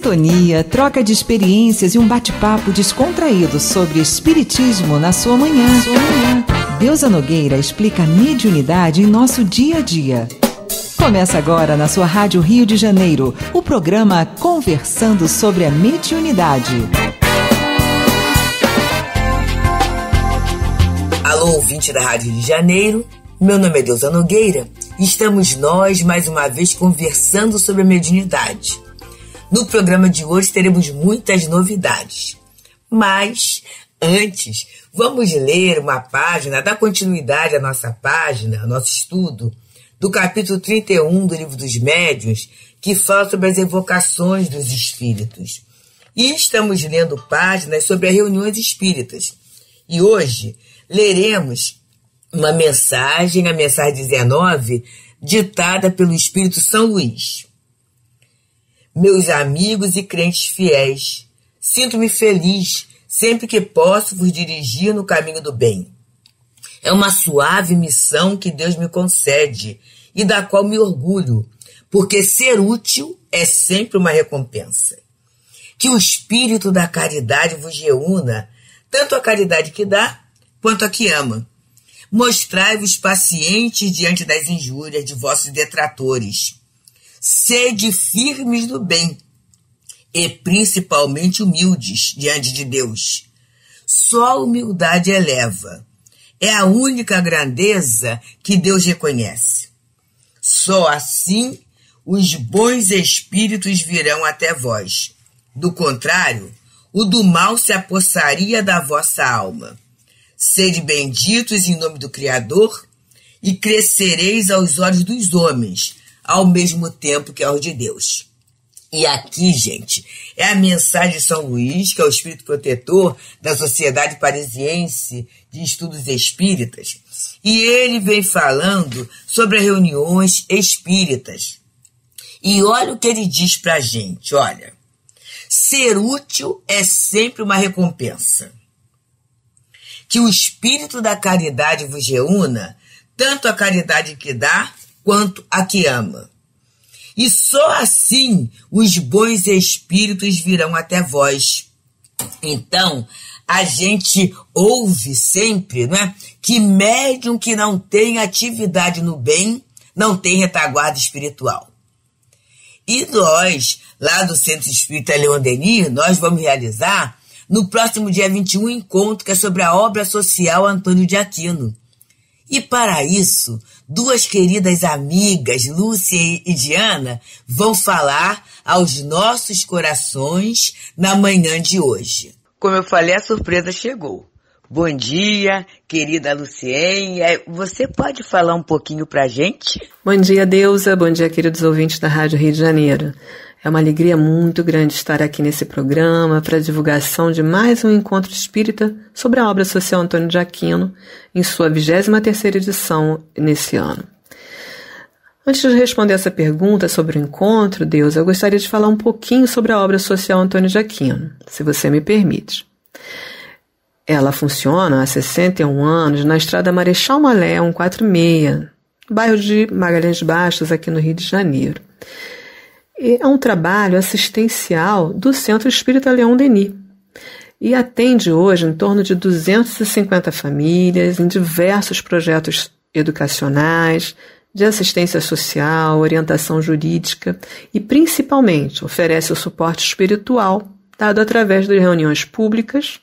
sintonia, troca de experiências e um bate-papo descontraído sobre espiritismo na sua manhã. Sua manhã. Deusa Nogueira explica a mediunidade em nosso dia a dia. Começa agora na sua Rádio Rio de Janeiro, o programa Conversando sobre a Mediunidade. Alô, ouvinte da Rádio Rio de Janeiro. Meu nome é Deusa Nogueira e estamos nós mais uma vez conversando sobre a mediunidade. No programa de hoje teremos muitas novidades. Mas, antes, vamos ler uma página, dar continuidade à nossa página, ao nosso estudo, do capítulo 31 do Livro dos Médiuns, que fala sobre as evocações dos espíritos. E estamos lendo páginas sobre as reuniões espíritas. E hoje leremos uma mensagem, a mensagem 19, ditada pelo Espírito São Luís meus amigos e crentes fiéis. Sinto-me feliz sempre que posso vos dirigir no caminho do bem. É uma suave missão que Deus me concede e da qual me orgulho, porque ser útil é sempre uma recompensa. Que o espírito da caridade vos reúna, tanto a caridade que dá quanto a que ama. Mostrai-vos pacientes diante das injúrias de vossos detratores sede firmes no bem e principalmente humildes diante de Deus. Só a humildade eleva. É a única grandeza que Deus reconhece. Só assim os bons espíritos virão até vós. Do contrário, o do mal se apossaria da vossa alma. Sede benditos em nome do Criador e crescereis aos olhos dos homens, ao mesmo tempo que é o de Deus. E aqui, gente, é a mensagem de São Luís, que é o espírito protetor da Sociedade Parisiense de Estudos Espíritas. E ele vem falando sobre as reuniões espíritas. E olha o que ele diz pra gente, olha. Ser útil é sempre uma recompensa. Que o espírito da caridade vos reúna, tanto a caridade que dá quanto a que ama. E só assim os bons espíritos virão até vós. Então, a gente ouve sempre não é? que médium que não tem atividade no bem não tem retaguarda espiritual. E nós, lá do Centro Espírita Leon nós vamos realizar no próximo dia 21 um encontro que é sobre a obra social Antônio de Aquino. E para isso, duas queridas amigas, Lúcia e Diana, vão falar aos nossos corações na manhã de hoje. Como eu falei, a surpresa chegou. Bom dia, querida Luciene. É, você pode falar um pouquinho para a gente? Bom dia, Deusa. Bom dia, queridos ouvintes da Rádio Rio de Janeiro. É uma alegria muito grande estar aqui nesse programa para a divulgação de mais um encontro espírita sobre a obra social Antônio de Aquino, em sua 23 edição nesse ano. Antes de responder essa pergunta sobre o encontro, Deus, eu gostaria de falar um pouquinho sobre a obra social Antônio de Aquino, se você me permite. Ela funciona há 61 anos na estrada Marechal Malé 146, bairro de Magalhães Baixos, aqui no Rio de Janeiro é um trabalho assistencial do Centro Espírita Leão Denis e atende hoje em torno de 250 famílias em diversos projetos educacionais, de assistência social, orientação jurídica e, principalmente, oferece o suporte espiritual dado através de reuniões públicas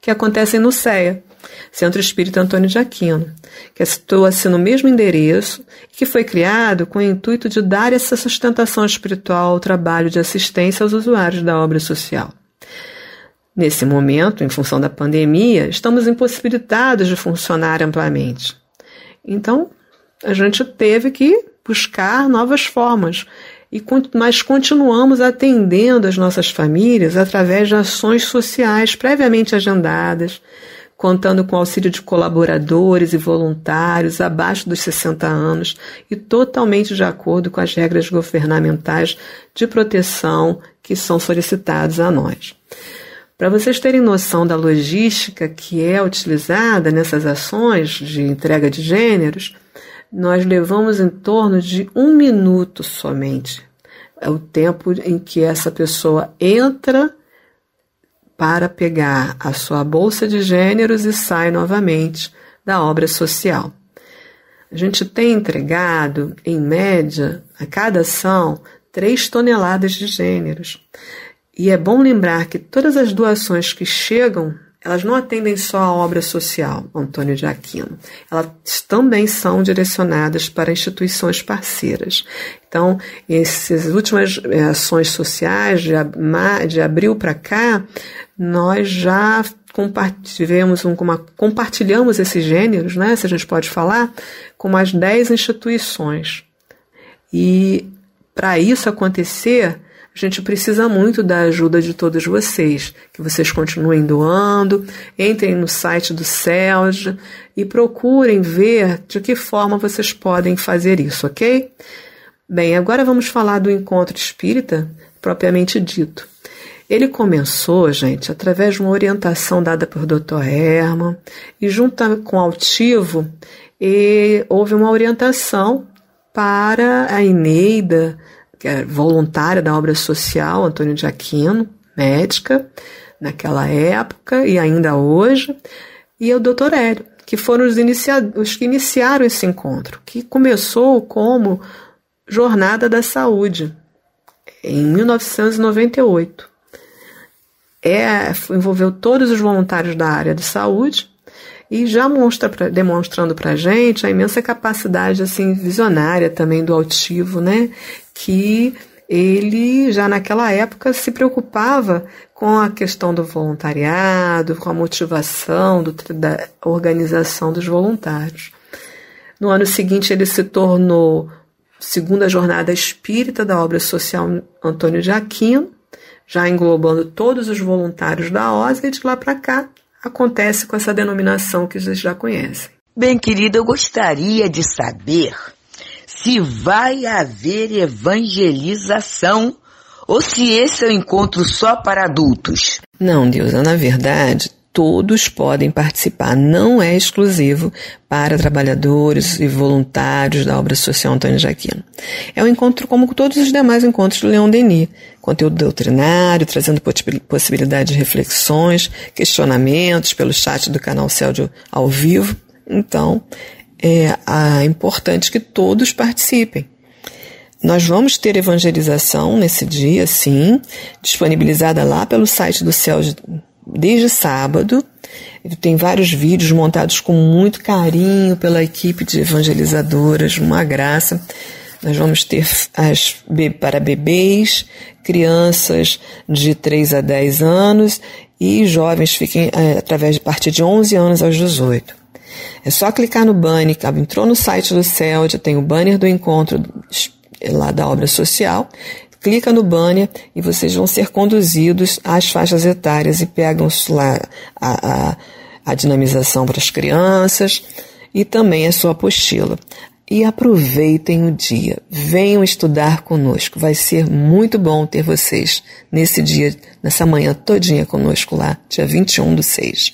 que acontecem no CEA, Centro Espírita Antônio de Aquino, que situa-se assim no mesmo endereço e que foi criado com o intuito de dar essa sustentação espiritual ao trabalho de assistência aos usuários da obra social. Nesse momento, em função da pandemia, estamos impossibilitados de funcionar amplamente. Então, a gente teve que buscar novas formas, e mas continuamos atendendo as nossas famílias através de ações sociais previamente agendadas, contando com auxílio de colaboradores e voluntários abaixo dos 60 anos e totalmente de acordo com as regras governamentais de proteção que são solicitadas a nós. Para vocês terem noção da logística que é utilizada nessas ações de entrega de gêneros, nós levamos em torno de um minuto somente. É o tempo em que essa pessoa entra para pegar a sua bolsa de gêneros e sai novamente da obra social. A gente tem entregado, em média, a cada ação, 3 toneladas de gêneros. E é bom lembrar que todas as doações que chegam elas não atendem só à obra social, Antônio de Aquino. Elas também são direcionadas para instituições parceiras. Então, essas últimas eh, ações sociais, de abril para cá, nós já compartilhamos, uma, compartilhamos esses gêneros, né, se a gente pode falar, com mais 10 instituições. E para isso acontecer, a gente precisa muito da ajuda de todos vocês, que vocês continuem doando, entrem no site do CELJ e procurem ver de que forma vocês podem fazer isso, ok? Bem, agora vamos falar do encontro espírita propriamente dito. Ele começou, gente, através de uma orientação dada por Dr. Herman e junto com Altivo, houve uma orientação para a Eneida que é, voluntária da obra social Antônio de Aquino, médica naquela época e ainda hoje, e o doutor Hélio, que foram os, os que iniciaram esse encontro, que começou como Jornada da Saúde, em 1998. É, envolveu todos os voluntários da área de saúde e já mostra pra, demonstrando para a gente a imensa capacidade assim visionária também do altivo, né? Que ele já naquela época se preocupava com a questão do voluntariado, com a motivação do, da organização dos voluntários. No ano seguinte, ele se tornou segunda jornada espírita da obra social Antônio de Aquino, já englobando todos os voluntários da OSA e de lá para cá acontece com essa denominação que vocês já conhecem. Bem, querida, eu gostaria de saber se vai haver evangelização ou se esse é o um encontro só para adultos. Não, Deusa, na verdade, todos podem participar, não é exclusivo para trabalhadores e voluntários da obra social Antônio Jaquino. É um encontro como todos os demais encontros do Leão Denis, conteúdo doutrinário, trazendo possibilidade de reflexões, questionamentos pelo chat do canal Célio ao vivo. Então, é ah, importante que todos participem. Nós vamos ter evangelização nesse dia, sim, disponibilizada lá pelo site do Céu desde sábado. Tem vários vídeos montados com muito carinho pela equipe de evangelizadoras, uma graça. Nós vamos ter as para bebês, crianças de 3 a 10 anos e jovens fiquem é, através de partir de 11 anos aos 18. É só clicar no banner, entrou no site do CELD, tem o banner do encontro é lá da obra social, clica no banner e vocês vão ser conduzidos às faixas etárias e pegam lá a, a, a dinamização para as crianças e também a sua apostila. E aproveitem o dia, venham estudar conosco. Vai ser muito bom ter vocês nesse dia, nessa manhã todinha conosco lá, dia 21 do 6.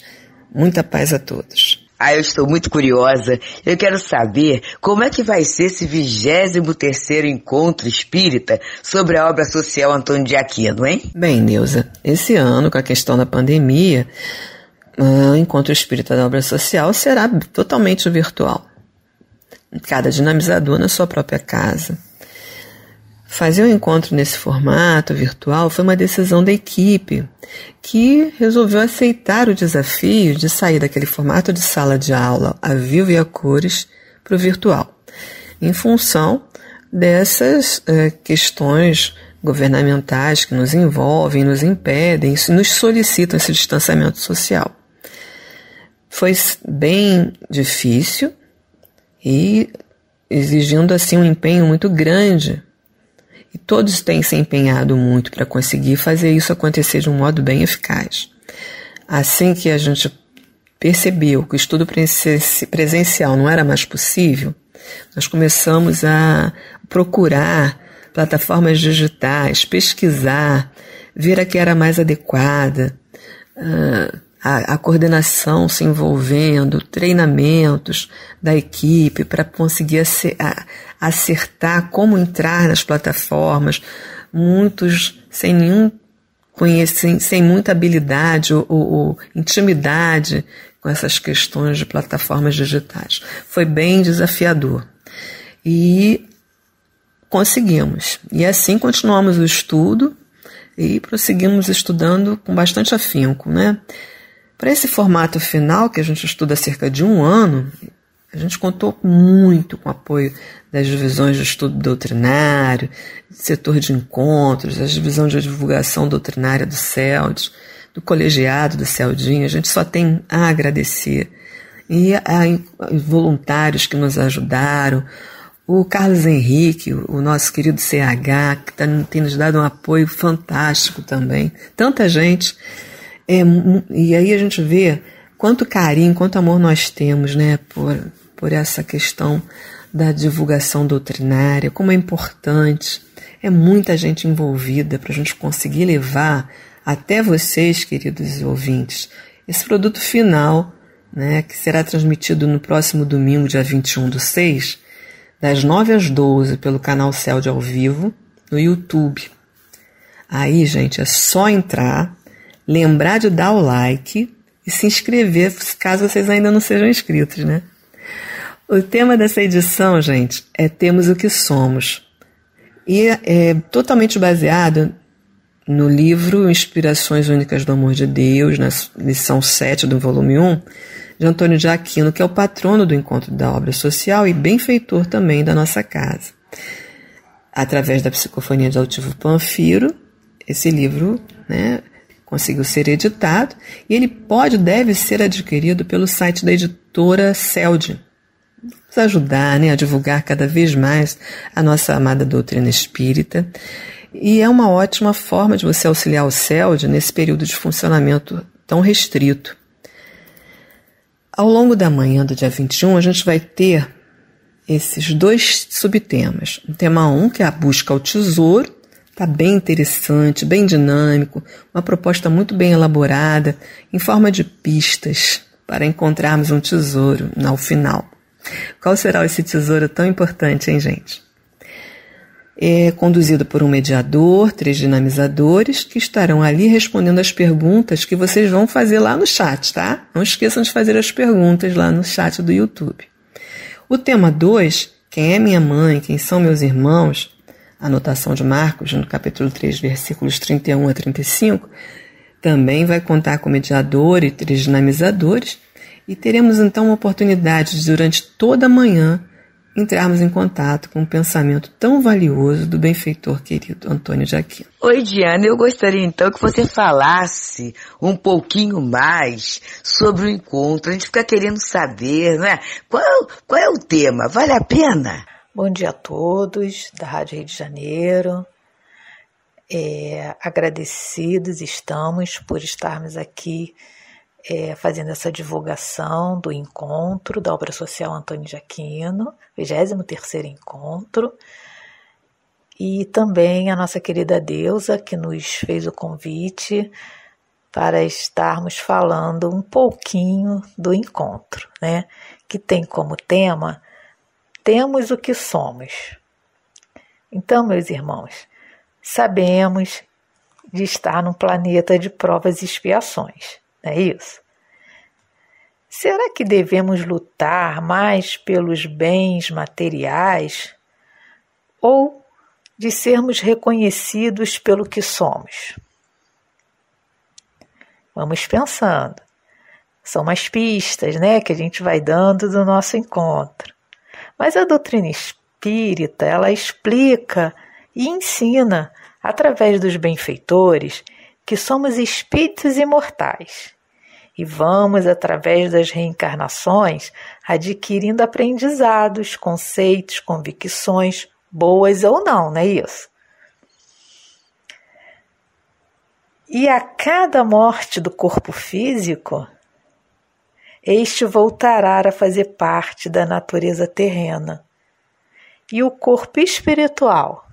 Muita paz a todos. Ah, eu estou muito curiosa. Eu quero saber como é que vai ser esse 23 terceiro encontro espírita sobre a obra social Antônio de Aquino, hein? Bem, Neuza, esse ano, com a questão da pandemia, ah, o encontro espírita da obra social será totalmente virtual. Cada dinamizador na sua própria casa. Fazer o um encontro nesse formato virtual foi uma decisão da equipe, que resolveu aceitar o desafio de sair daquele formato de sala de aula a vivo e a cores para o virtual, em função dessas é, questões governamentais que nos envolvem, nos impedem, nos solicitam esse distanciamento social. Foi bem difícil e exigindo assim um empenho muito grande e todos têm se empenhado muito para conseguir fazer isso acontecer de um modo bem eficaz. Assim que a gente percebeu que o estudo presencial não era mais possível, nós começamos a procurar plataformas digitais, pesquisar, ver a que era mais adequada, ah, a, a coordenação se envolvendo, treinamentos da equipe para conseguir a, acertar como entrar nas plataformas, muitos sem nenhum sem, sem muita habilidade ou, ou, intimidade com essas questões de plataformas digitais. Foi bem desafiador. E conseguimos. E assim continuamos o estudo e prosseguimos estudando com bastante afinco, né? Para esse formato final, que a gente estuda há cerca de um ano, a gente contou muito com o apoio das divisões de estudo doutrinário, setor de encontros, as divisões de divulgação doutrinária do CELD, do colegiado do CELDIN. A gente só tem a agradecer. E a, a, voluntários que nos ajudaram, o Carlos Henrique, o nosso querido CH, que tá, tem nos dado um apoio fantástico também. Tanta gente. É, e aí a gente vê quanto carinho, quanto amor nós temos, né, por, por essa questão da divulgação doutrinária, como é importante. É muita gente envolvida para a gente conseguir levar até vocês, queridos ouvintes, esse produto final, né, que será transmitido no próximo domingo, dia 21 do 6, das 9 às 12, pelo canal Céu de Ao Vivo, no YouTube. Aí, gente, é só entrar, lembrar de dar o like e se inscrever, caso vocês ainda não sejam inscritos, né? O tema dessa edição, gente, é Temos o que Somos. E é totalmente baseado no livro Inspirações Únicas do Amor de Deus, na lição 7 do volume 1, de Antônio de Aquino, que é o patrono do encontro da obra social e benfeitor também da nossa casa. Através da psicofonia de Altivo Panfiro, esse livro né, conseguiu ser editado e ele pode deve ser adquirido pelo site da editora CELD, nos ajudar né, a divulgar cada vez mais a nossa amada doutrina espírita. E é uma ótima forma de você auxiliar o CELD nesse período de funcionamento tão restrito. Ao longo da manhã do dia 21, a gente vai ter esses dois subtemas. O tema 1, um, que é a busca ao tesouro, está bem interessante, bem dinâmico, uma proposta muito bem elaborada, em forma de pistas para encontrarmos um tesouro ao final. Qual será esse tesouro tão importante, hein, gente? É conduzido por um mediador, três dinamizadores que estarão ali respondendo as perguntas que vocês vão fazer lá no chat, tá? Não esqueçam de fazer as perguntas lá no chat do YouTube. O tema 2, quem é minha mãe, quem são meus irmãos, anotação de Marcos, no capítulo 3, versículos 31 a 35, também vai contar com mediador e três dinamizadores e teremos então uma oportunidade de, durante toda a manhã, entrarmos em contato com um pensamento tão valioso do benfeitor querido Antônio de Aquino. Oi, Diana, eu gostaria então que você falasse um pouquinho mais sobre o encontro. A gente fica querendo saber, né? Qual, qual é o tema? Vale a pena? Bom dia a todos da Rádio Rio de Janeiro. É, agradecidos estamos por estarmos aqui é, fazendo essa divulgação do encontro da obra social Antônio de Aquino, 23º encontro, e também a nossa querida deusa que nos fez o convite para estarmos falando um pouquinho do encontro, né? Que tem como tema Temos o que somos. Então, meus irmãos, sabemos de estar num planeta de provas e expiações não é isso? Será que devemos lutar mais pelos bens materiais ou de sermos reconhecidos pelo que somos? Vamos pensando. São umas pistas né, que a gente vai dando do nosso encontro. Mas a doutrina espírita, ela explica e ensina, através dos benfeitores, que somos espíritos imortais e vamos, através das reencarnações, adquirindo aprendizados, conceitos, convicções, boas ou não, não é isso? E a cada morte do corpo físico, este voltará a fazer parte da natureza terrena. E o corpo espiritual,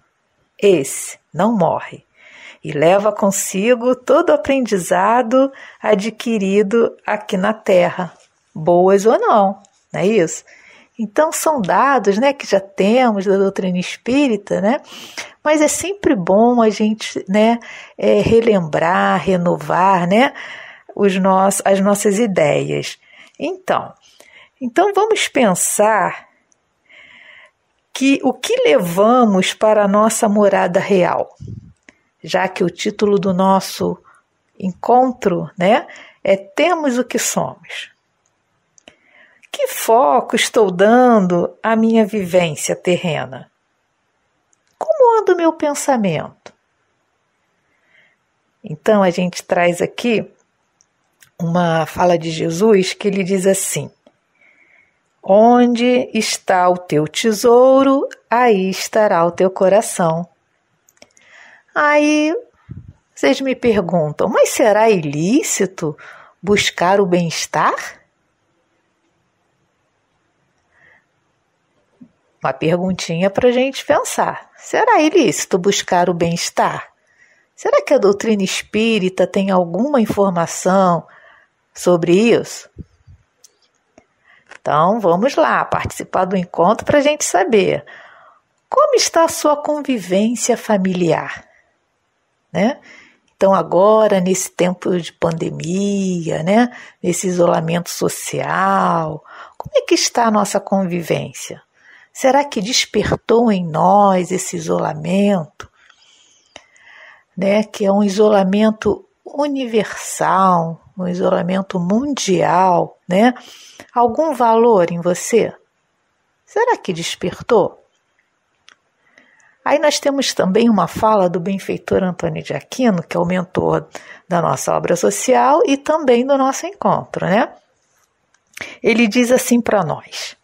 esse não morre, e leva consigo todo o aprendizado adquirido aqui na Terra, boas ou não, não é isso? Então são dados, né, que já temos da doutrina espírita, né? Mas é sempre bom a gente, né, é, relembrar, renovar, né, os nós, as nossas ideias. Então, então vamos pensar que o que levamos para a nossa morada real, já que o título do nosso encontro né, é Temos o que somos. Que foco estou dando à minha vivência terrena? Como anda o meu pensamento? Então a gente traz aqui uma fala de Jesus que ele diz assim: Onde está o teu tesouro, aí estará o teu coração. Aí vocês me perguntam, mas será ilícito buscar o bem-estar? Uma perguntinha para a gente pensar. Será ilícito buscar o bem-estar? Será que a doutrina espírita tem alguma informação sobre isso? Então vamos lá participar do encontro para a gente saber. Como está a sua convivência familiar? né? Então, agora, nesse tempo de pandemia, né? nesse isolamento social, como é que está a nossa convivência? Será que despertou em nós esse isolamento? Né? Que é um isolamento universal, um isolamento mundial, né? Algum valor em você? Será que despertou? Aí nós temos também uma fala do benfeitor Antônio de Aquino, que é o mentor da nossa obra social e também do nosso encontro, né? Ele diz assim para nós: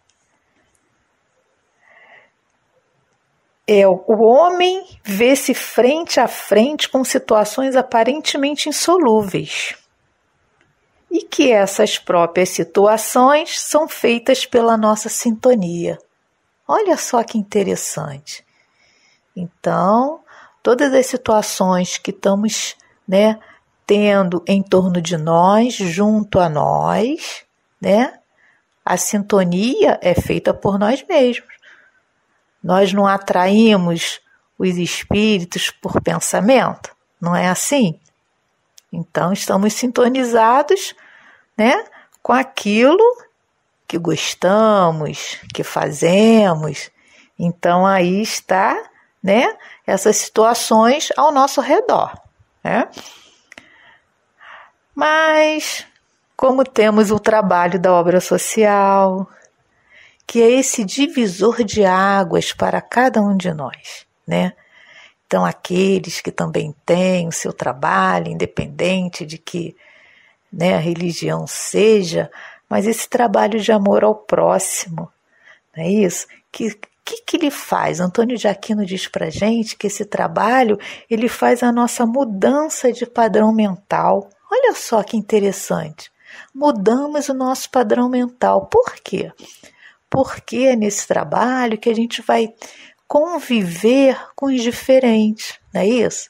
é, o homem vê-se frente a frente com situações aparentemente insolúveis e que essas próprias situações são feitas pela nossa sintonia. Olha só que interessante. Então, todas as situações que estamos, né, tendo em torno de nós, junto a nós, né? A sintonia é feita por nós mesmos. Nós não atraímos os espíritos por pensamento, não é assim? Então estamos sintonizados, né, com aquilo que gostamos, que fazemos. Então aí está né? Essas situações ao nosso redor, né? Mas como temos o trabalho da obra social, que é esse divisor de águas para cada um de nós, né? Então, aqueles que também têm o seu trabalho, independente de que né, a religião seja, mas esse trabalho de amor ao próximo, não é isso? Que que, que ele faz? Antônio de Aquino diz para gente que esse trabalho ele faz a nossa mudança de padrão mental. Olha só que interessante. Mudamos o nosso padrão mental. Por quê? Porque é nesse trabalho que a gente vai conviver com os diferentes, não é isso?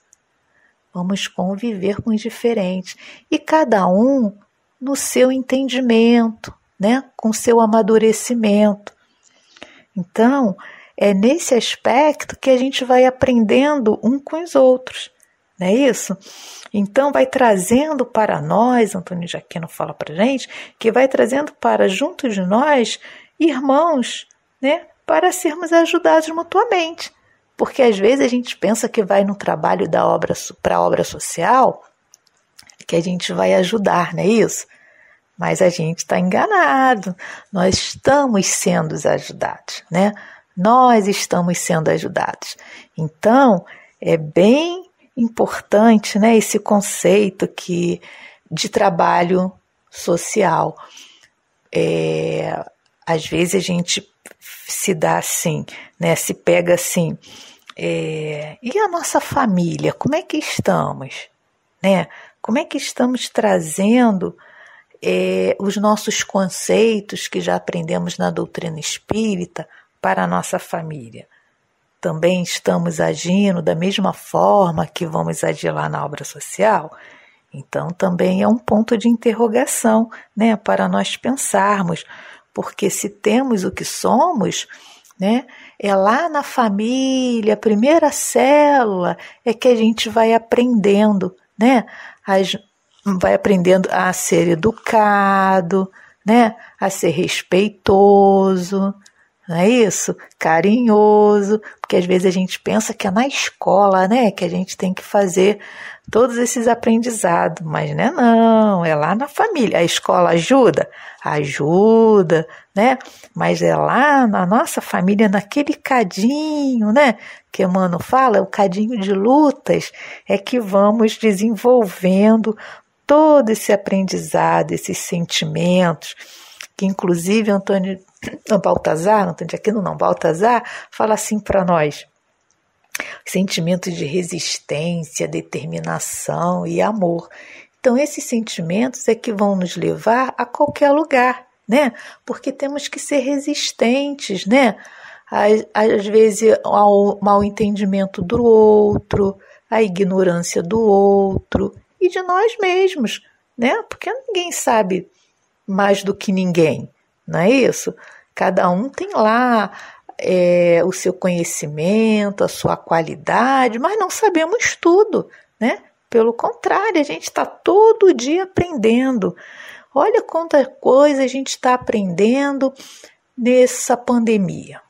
Vamos conviver com os diferentes e cada um no seu entendimento, né? com seu amadurecimento. Então, é nesse aspecto que a gente vai aprendendo um com os outros, não é isso? Então, vai trazendo para nós, Antônio Jaquino fala para gente, que vai trazendo para junto de nós irmãos, né? Para sermos ajudados mutuamente. Porque às vezes a gente pensa que vai no trabalho da obra para a obra social, que a gente vai ajudar, não é isso? Mas a gente está enganado. Nós estamos sendo ajudados, né? Nós estamos sendo ajudados. Então, é bem importante, né, esse conceito que de trabalho social. É, às vezes a gente se dá assim, né, se pega assim. É, e a nossa família, como é que estamos, né? Como é que estamos trazendo é, os nossos conceitos que já aprendemos na doutrina espírita para a nossa família. Também estamos agindo da mesma forma que vamos agir lá na obra social? Então, também é um ponto de interrogação né, para nós pensarmos, porque se temos o que somos, né, é lá na família, a primeira célula, é que a gente vai aprendendo né, as vai aprendendo a ser educado, né? A ser respeitoso, não é isso? Carinhoso, porque às vezes a gente pensa que é na escola, né? Que a gente tem que fazer todos esses aprendizados, mas não é não, é lá na família. A escola ajuda? Ajuda, né? Mas é lá na nossa família, naquele cadinho, né? Que Mano fala, é o cadinho de lutas, é que vamos desenvolvendo todo esse aprendizado, esses sentimentos, que inclusive Antônio Baltazar, Antônio de Aquino não, Baltazar, fala assim para nós, sentimentos de resistência, determinação e amor. Então, esses sentimentos é que vão nos levar a qualquer lugar, né? Porque temos que ser resistentes, né? Às, às vezes, ao mal entendimento do outro, à ignorância do outro e de nós mesmos, né? Porque ninguém sabe mais do que ninguém, não é isso? Cada um tem lá é, o seu conhecimento, a sua qualidade, mas não sabemos tudo, né? Pelo contrário, a gente está todo dia aprendendo. Olha quanta coisa a gente está aprendendo nessa pandemia.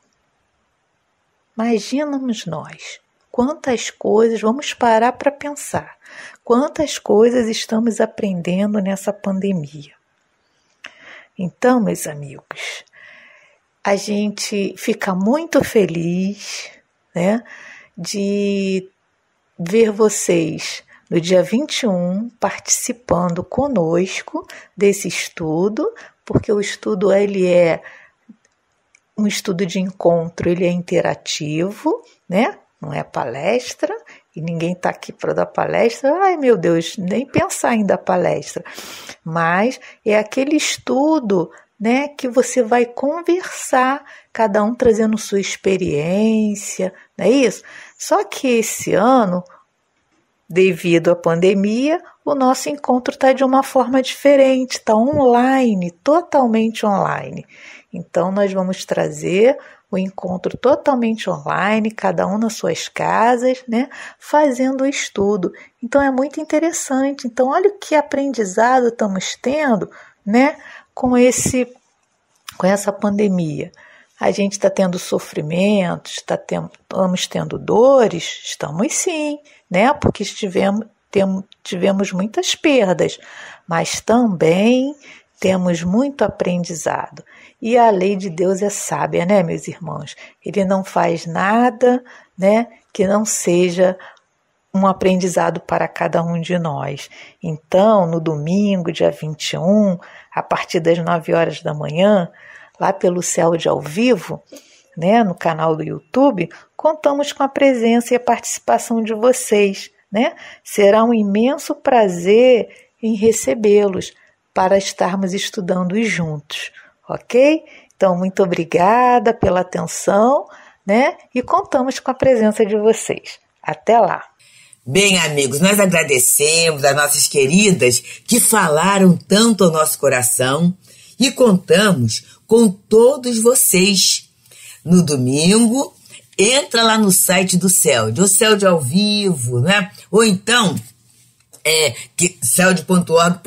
Imaginamos nós quantas coisas, vamos parar para pensar, quantas coisas estamos aprendendo nessa pandemia. Então, meus amigos, a gente fica muito feliz né, de ver vocês no dia 21 participando conosco desse estudo, porque o estudo ele é um estudo de encontro, ele é interativo, né? não é palestra e ninguém está aqui para dar palestra. Ai, meu Deus, nem pensar em dar palestra. Mas é aquele estudo, né, que você vai conversar, cada um trazendo sua experiência, não é isso? Só que esse ano, devido à pandemia, o nosso encontro está de uma forma diferente, está online, totalmente online. Então, nós vamos trazer o encontro totalmente online, cada um nas suas casas, né, fazendo o estudo. Então é muito interessante. Então olha que aprendizado estamos tendo, né, com esse com essa pandemia. A gente está tendo sofrimentos, está estamos tendo dores, estamos sim, né? Porque estivemos, temos, tivemos muitas perdas, mas também temos muito aprendizado. E a lei de Deus é sábia, né, meus irmãos? Ele não faz nada, né, que não seja um aprendizado para cada um de nós. Então, no domingo, dia 21, a partir das 9 horas da manhã, lá pelo Céu de Ao Vivo, né, no canal do YouTube, contamos com a presença e a participação de vocês. Né? Será um imenso prazer em recebê-los para estarmos estudando juntos ok? Então, muito obrigada pela atenção, né? E contamos com a presença de vocês. Até lá! Bem, amigos, nós agradecemos às nossas queridas que falaram tanto ao nosso coração e contamos com todos vocês. No domingo, entra lá no site do do o de ao vivo, né? Ou então é celde.org.br,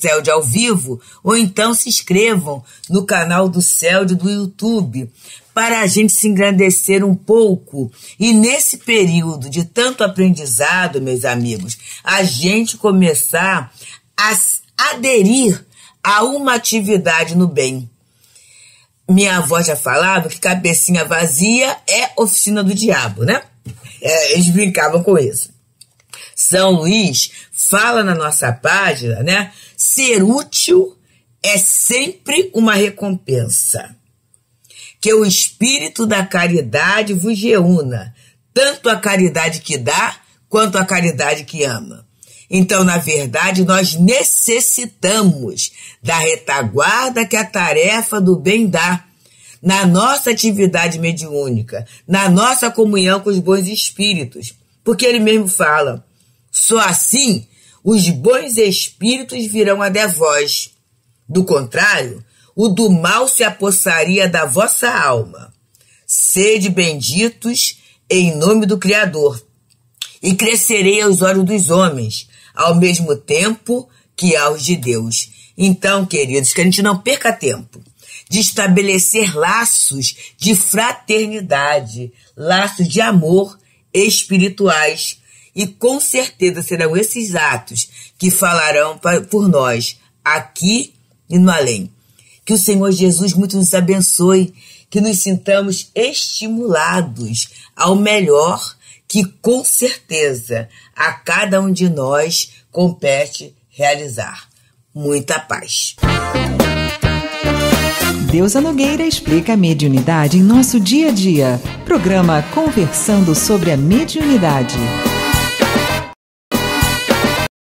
Celde ao vivo, ou então se inscrevam no canal do Celde do YouTube, para a gente se engrandecer um pouco. E nesse período de tanto aprendizado, meus amigos, a gente começar a aderir a uma atividade no bem. Minha avó já falava que cabecinha vazia é oficina do diabo, né? É, eles brincavam com isso. São Luís fala na nossa página, né? Ser útil é sempre uma recompensa. Que o espírito da caridade vos reúna, tanto a caridade que dá quanto a caridade que ama. Então, na verdade, nós necessitamos da retaguarda que a tarefa do bem dá na nossa atividade mediúnica, na nossa comunhão com os bons espíritos. Porque ele mesmo fala: só assim os bons espíritos virão até vós. Do contrário, o do mal se apossaria da vossa alma. Sede benditos em nome do Criador, e crescerei aos olhos dos homens, ao mesmo tempo que aos de Deus. Então, queridos, que a gente não perca tempo de estabelecer laços de fraternidade, laços de amor espirituais e com certeza serão esses atos que falarão por nós, aqui e no além. Que o Senhor Jesus muito nos abençoe, que nos sintamos estimulados ao melhor, que com certeza a cada um de nós compete realizar. Muita paz. Deusa Nogueira explica a mediunidade em nosso dia a dia. Programa Conversando sobre a Mediunidade.